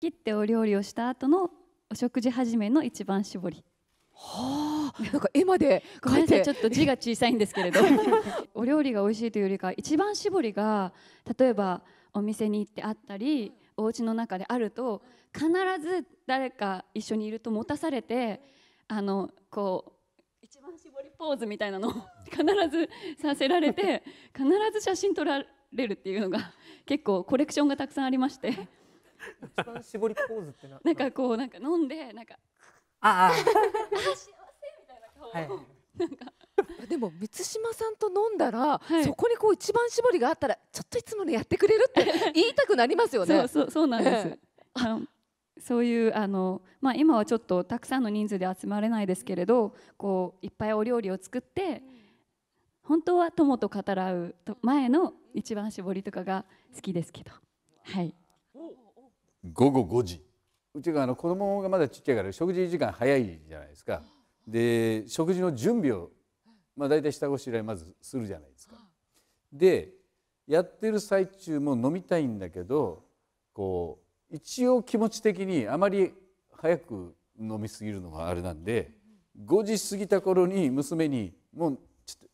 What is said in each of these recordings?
切ってお料理をした後のお食事始めの一番絞り。はあ、なんか絵までごめんなさいちょっと字が小さいんですけれど お料理が美味しいというよりか一番絞りが例えばお店に行ってあったりお家の中であると必ず誰か一緒にいると持たされてあのこう一番絞りポーズみたいなのを 必ずさせられて必ず写真撮られるっていうのが結構コレクションがたくさんありまして。一番絞りポーズってな。なんかこうなんか飲んでなんか。ああ。幸せみたいな顔。はい。なんか。でも満島さんと飲んだら、はい、そこにこう一番絞りがあったらちょっといつものやってくれるって 言いたくなりますよね。そうそうなんです。あのそういうあの、まあ、今はちょっとたくさんの人数で集まれないですけれどこういっぱいお料理を作って本当は友と語らう前の一番搾りとかが好きですけど。はい午後5時うちがあの子供がまだちっちゃいから食事時間早いじゃないですかで食事の準備を、まあ、大体下ごしらえまずするじゃないですか。でやってる最中も飲みたいんだけどこう一応気持ち的にあまり早く飲みすぎるのがあれなんで5時過ぎた頃に娘に「もうちょっ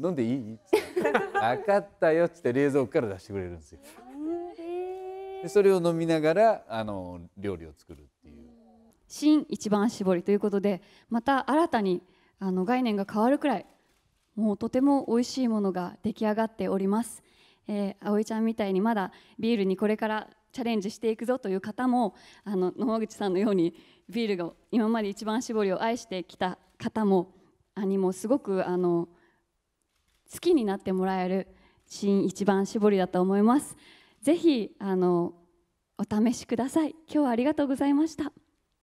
と飲んでいい?」って「分かったよ」っつって冷蔵庫から出してくれるんですよ。でそれを飲みながらあの料理を作るっていう新一番搾りということでまた新たにあの概念が変わるくらいもうとても美味しいものが出来上がっております、えー、葵ちゃんみたいにまだビールにこれからチャレンジしていくぞという方もあの野間口さんのようにビールが今まで一番搾りを愛してきた方もにもすごくあの好きになってもらえる新一番搾りだと思います。ぜひあのお試しください今日はありがとうございました